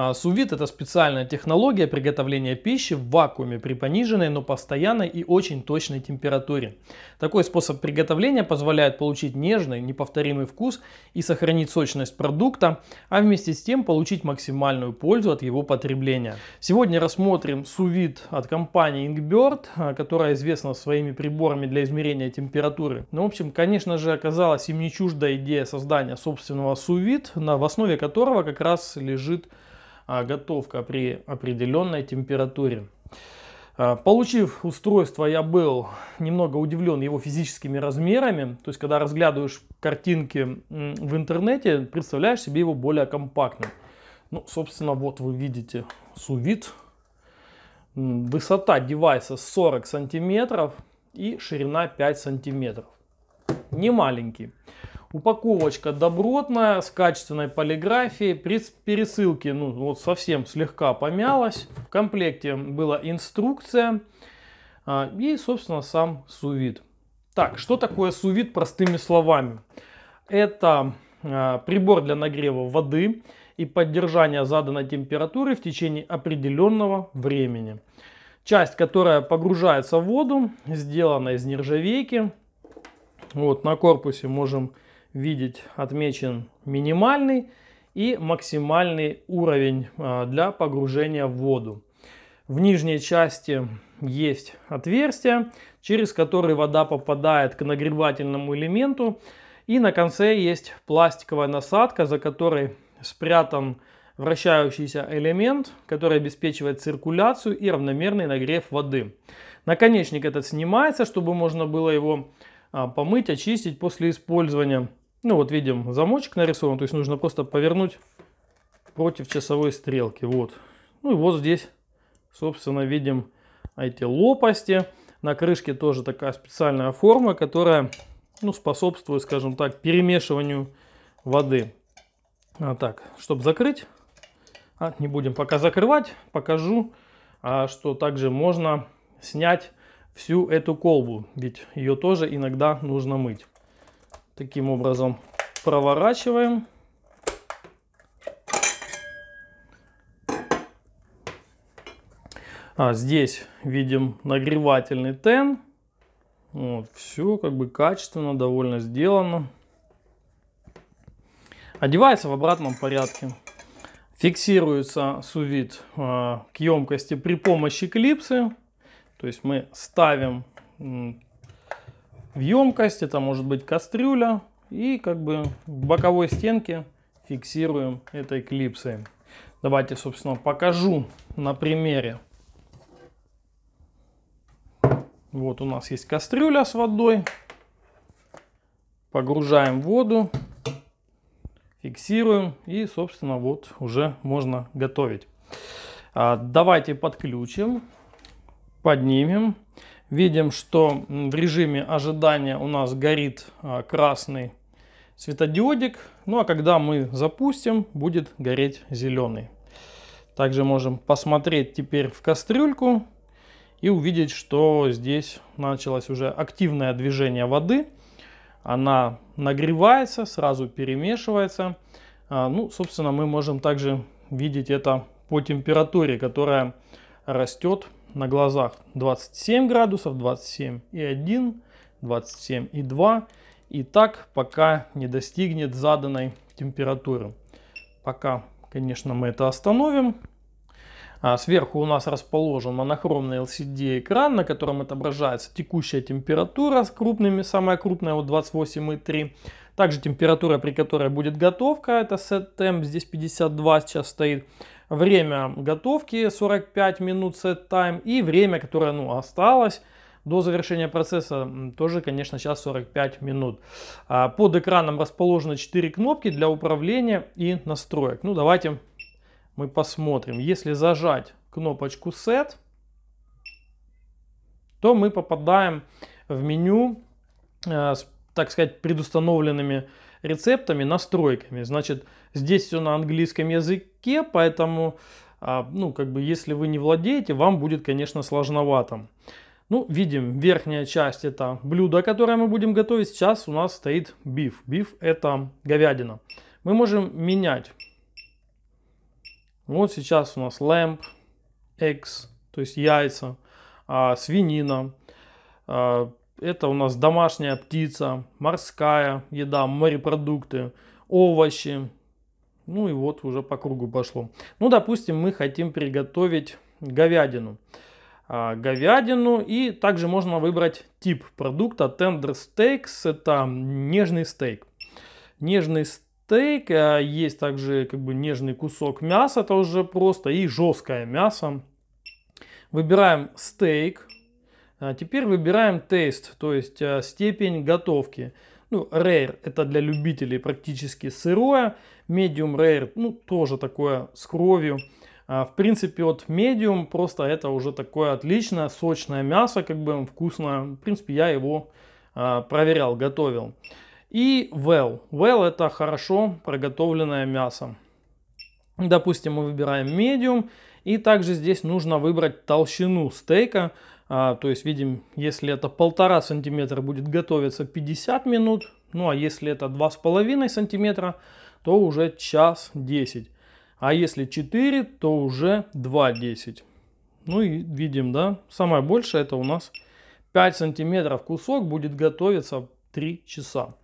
А, сувид – это специальная технология приготовления пищи в вакууме при пониженной, но постоянной и очень точной температуре. Такой способ приготовления позволяет получить нежный, неповторимый вкус и сохранить сочность продукта, а вместе с тем получить максимальную пользу от его потребления. Сегодня рассмотрим сувид от компании Inkbird, а, которая известна своими приборами для измерения температуры. Ну, в общем, конечно же, оказалась им не чужда идея создания собственного сувид, в основе которого как раз лежит а, готовка при определенной температуре. А, получив устройство, я был немного удивлен его физическими размерами. То есть, когда разглядываешь картинки в интернете, представляешь себе его более компактным. Ну, собственно, вот вы видите сувид. Высота девайса 40 сантиметров и ширина 5 сантиметров. Не маленький. Упаковочка добротная, с качественной полиграфией. При пересылке ну, вот совсем слегка помялась. В комплекте была инструкция а, и, собственно, сам сувид. Так, что такое сувид простыми словами? Это а, прибор для нагрева воды и поддержания заданной температуры в течение определенного времени. Часть, которая погружается в воду, сделана из нержавейки. Вот на корпусе можем видеть отмечен минимальный и максимальный уровень а, для погружения в воду. В нижней части есть отверстие, через которое вода попадает к нагревательному элементу. И на конце есть пластиковая насадка, за которой спрятан вращающийся элемент, который обеспечивает циркуляцию и равномерный нагрев воды. Наконечник этот снимается, чтобы можно было его а, помыть, очистить после использования. Ну вот видим замочек нарисован, то есть нужно просто повернуть против часовой стрелки. Вот. Ну и вот здесь, собственно, видим эти лопасти. На крышке тоже такая специальная форма, которая ну, способствует, скажем так, перемешиванию воды. А, так, чтобы закрыть, а, не будем пока закрывать, покажу, а, что также можно снять всю эту колбу, ведь ее тоже иногда нужно мыть таким образом проворачиваем. А, здесь видим нагревательный тен. Вот, все как бы качественно, довольно сделано. Одевается в обратном порядке. Фиксируется сувид а, к емкости при помощи клипсы. То есть мы ставим в емкость, это может быть кастрюля, и как бы в боковой стенке фиксируем этой клипсой. Давайте, собственно, покажу на примере. Вот у нас есть кастрюля с водой. Погружаем воду, фиксируем и, собственно, вот уже можно готовить. А, давайте подключим, поднимем. Видим, что в режиме ожидания у нас горит а, красный светодиодик. Ну а когда мы запустим, будет гореть зеленый. Также можем посмотреть теперь в кастрюльку и увидеть, что здесь началось уже активное движение воды. Она нагревается, сразу перемешивается. А, ну, собственно, мы можем также видеть это по температуре, которая растет на глазах 27 градусов, 27 и 27,1, 27,2 и так пока не достигнет заданной температуры. Пока, конечно, мы это остановим. А сверху у нас расположен монохромный LCD экран, на котором отображается текущая температура с крупными, самая крупная вот 28,3. Также температура, при которой будет готовка, это set temp, здесь 52 сейчас стоит время готовки 45 минут set time и время, которое ну, осталось до завершения процесса тоже, конечно, сейчас 45 минут. А, под экраном расположены 4 кнопки для управления и настроек. Ну, давайте мы посмотрим. Если зажать кнопочку Set, то мы попадаем в меню э, с, так сказать, предустановленными рецептами, настройками. Значит, здесь все на английском языке, поэтому, а, ну, как бы, если вы не владеете, вам будет, конечно, сложновато. Ну, видим, верхняя часть это блюдо, которое мы будем готовить. Сейчас у нас стоит биф. Биф это говядина. Мы можем менять. Вот сейчас у нас лэмп, экс, то есть яйца, а, свинина, а, это у нас домашняя птица, морская еда, морепродукты, овощи. Ну и вот уже по кругу пошло. Ну, допустим, мы хотим приготовить говядину. А, говядину и также можно выбрать тип продукта. Tender steaks – это нежный стейк. Нежный стейк, а есть также как бы нежный кусок мяса, это уже просто, и жесткое мясо. Выбираем стейк, а, теперь выбираем тест, то есть а, степень готовки. Ну, rare это для любителей практически сырое, medium rare, ну, тоже такое с кровью. А, в принципе, от medium просто это уже такое отличное, сочное мясо, как бы вкусное. В принципе, я его проверял, готовил. И well. Well это хорошо проготовленное мясо. Допустим, мы выбираем medium. И также здесь нужно выбрать толщину стейка. А, то есть видим, если это полтора сантиметра будет готовиться 50 минут, ну а если это два с половиной сантиметра, то уже час 10. А если 4, то уже 2,10. Ну и видим, да, самое большее это у нас 5 сантиметров кусок будет готовиться 3 часа.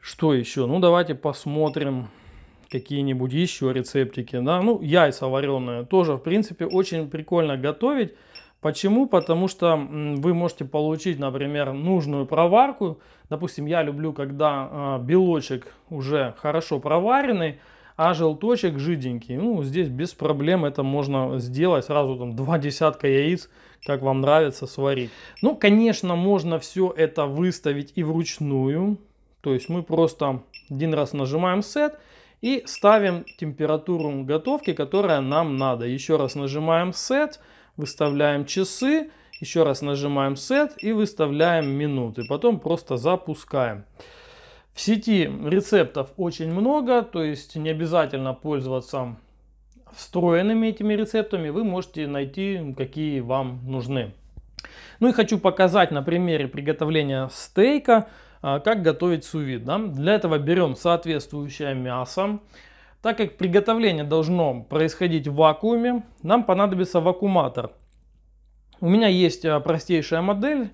Что еще? Ну давайте посмотрим какие-нибудь еще рецептики. Да? Ну яйца вареные тоже в принципе очень прикольно готовить. Почему? Потому что вы можете получить, например, нужную проварку. Допустим, я люблю, когда а, белочек уже хорошо проваренный, а желточек жиденький. Ну, здесь без проблем это можно сделать. Сразу там два десятка яиц, как вам нравится, сварить. Ну, конечно, можно все это выставить и вручную. То есть мы просто один раз нажимаем сет и ставим температуру готовки, которая нам надо. Еще раз нажимаем сет. Set выставляем часы, еще раз нажимаем set и выставляем минуты. Потом просто запускаем. В сети рецептов очень много, то есть не обязательно пользоваться встроенными этими рецептами. Вы можете найти, какие вам нужны. Ну и хочу показать на примере приготовления стейка, а, как готовить сувид. Да? Для этого берем соответствующее мясо, так как приготовление должно происходить в вакууме, нам понадобится вакууматор. У меня есть э, простейшая модель,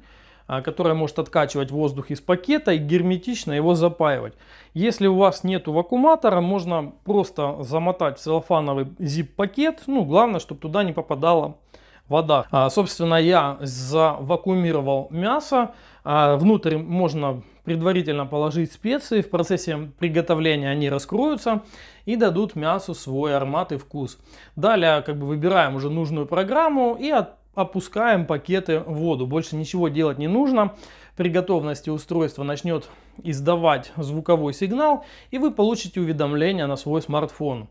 э, которая может откачивать воздух из пакета и герметично его запаивать. Если у вас нет вакууматора, можно просто замотать в целлофановый zip пакет. Ну, главное, чтобы туда не попадало вода. А, собственно, я завакуумировал мясо. А, внутрь можно предварительно положить специи. В процессе приготовления они раскроются и дадут мясу свой аромат и вкус. Далее как бы выбираем уже нужную программу и от опускаем пакеты в воду. Больше ничего делать не нужно при готовности устройство начнет издавать звуковой сигнал, и вы получите уведомление на свой смартфон.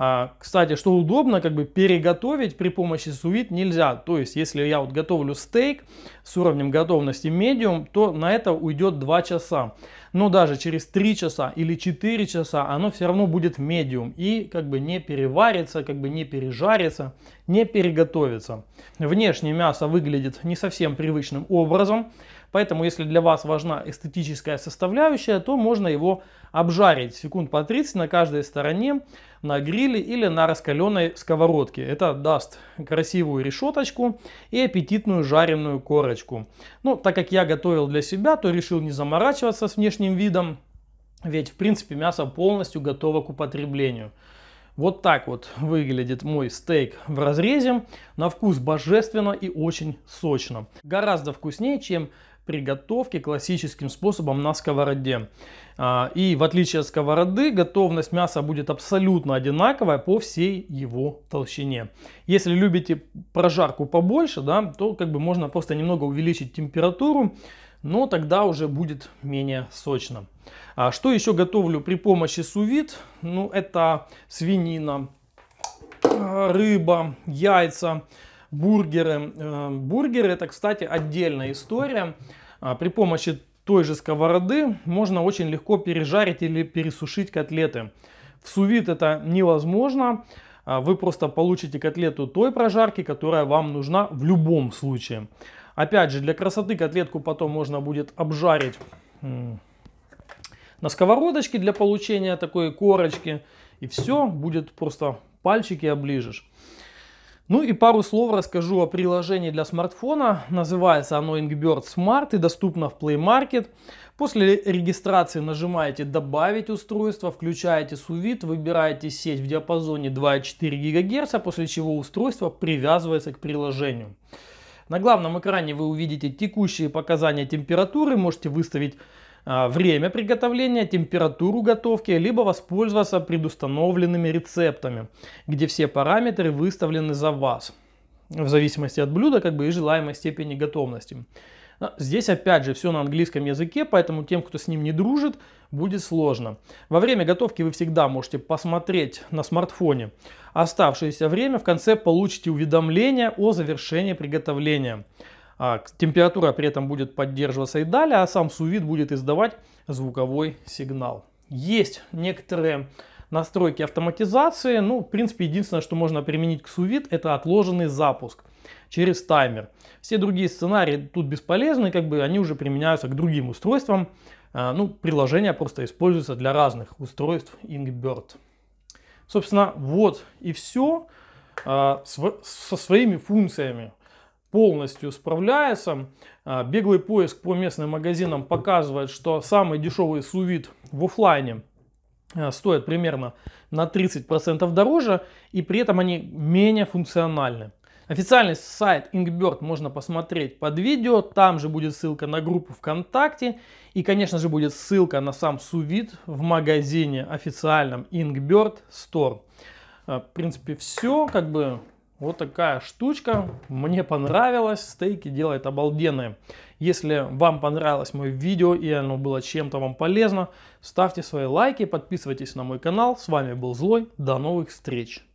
А, кстати, что удобно, как бы переготовить при помощи сувит нельзя. То есть, если я вот готовлю стейк с уровнем готовности medium, то на это уйдет 2 часа. Но даже через 3 часа или 4 часа оно все равно будет medium и как бы не переварится, как бы не пережарится, не переготовится. Внешне мясо выглядит не совсем привычным образом. Поэтому, если для вас важна эстетическая составляющая, то можно его обжарить секунд по 30 на каждой стороне на гриле или на раскаленной сковородке. Это даст красивую решеточку и аппетитную жареную корочку. Ну, так как я готовил для себя, то решил не заморачиваться с внешним видом, ведь, в принципе, мясо полностью готово к употреблению. Вот так вот выглядит мой стейк в разрезе. На вкус божественно и очень сочно. Гораздо вкуснее, чем приготовки классическим способом на сковороде. А, и в отличие от сковороды, готовность мяса будет абсолютно одинаковая по всей его толщине. Если любите прожарку побольше, да, то как бы можно просто немного увеличить температуру, но тогда уже будет менее сочно. А что еще готовлю при помощи сувид? Ну, это свинина, а, рыба, яйца, бургеры. Э, бургеры это, кстати, отдельная история. А, при помощи той же сковороды можно очень легко пережарить или пересушить котлеты. В сувит это невозможно. А, вы просто получите котлету той прожарки, которая вам нужна в любом случае. Опять же, для красоты котлетку потом можно будет обжарить на сковородочке для получения такой корочки. И все, будет просто пальчики оближешь. Ну и пару слов расскажу о приложении для смартфона. Называется оно Inkbird Smart и доступно в Play Market. После регистрации нажимаете «Добавить устройство», включаете сувит, выбираете сеть в диапазоне 2,4 ГГц, после чего устройство привязывается к приложению. На главном экране вы увидите текущие показания температуры, можете выставить а, время приготовления, температуру готовки, либо воспользоваться предустановленными рецептами, где все параметры выставлены за вас в зависимости от блюда как бы и желаемой степени готовности. А, здесь опять же все на английском языке, поэтому тем, кто с ним не дружит, будет сложно. Во время готовки вы всегда можете посмотреть на смартфоне оставшееся время. В конце получите уведомление о завершении приготовления. А, температура при этом будет поддерживаться и далее, а сам сувид будет издавать звуковой сигнал. Есть некоторые настройки автоматизации. Ну, в принципе, единственное, что можно применить к сувид, это отложенный запуск через таймер. Все другие сценарии тут бесполезны, как бы они уже применяются к другим устройствам. А, ну, приложение просто используется для разных устройств Ingbird. Собственно, вот и все а, со своими функциями полностью справляется. А, беглый поиск по местным магазинам показывает, что самый дешевый сувид в офлайне а, стоит примерно на 30% дороже, и при этом они менее функциональны. Официальный сайт Inkbird можно посмотреть под видео, там же будет ссылка на группу ВКонтакте и, конечно же, будет ссылка на сам сувид в магазине официальном Inkbird Store. А, в принципе, все, как бы вот такая штучка, мне понравилась, стейки делает обалденные. Если вам понравилось мое видео и оно было чем-то вам полезно, ставьте свои лайки, подписывайтесь на мой канал. С вами был Злой, до новых встреч!